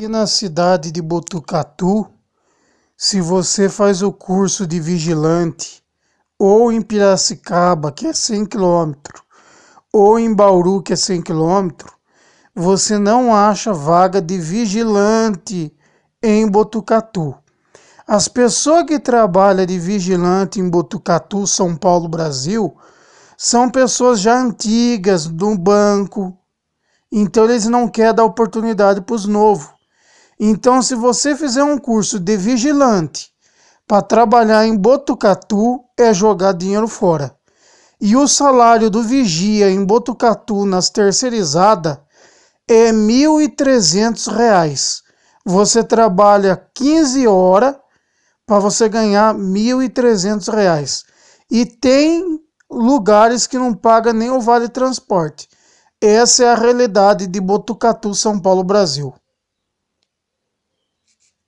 Aqui na cidade de Botucatu, se você faz o curso de vigilante, ou em Piracicaba, que é 100 km, ou em Bauru, que é 100 km, você não acha vaga de vigilante em Botucatu. As pessoas que trabalham de vigilante em Botucatu, São Paulo, Brasil, são pessoas já antigas do banco. Então eles não querem dar oportunidade para os novos. Então, se você fizer um curso de vigilante para trabalhar em Botucatu, é jogar dinheiro fora. E o salário do vigia em Botucatu nas terceirizadas é R$ 1.300. Você trabalha 15 horas para você ganhar R$ 1.300. E tem lugares que não paga nem o vale transporte. Essa é a realidade de Botucatu, São Paulo, Brasil.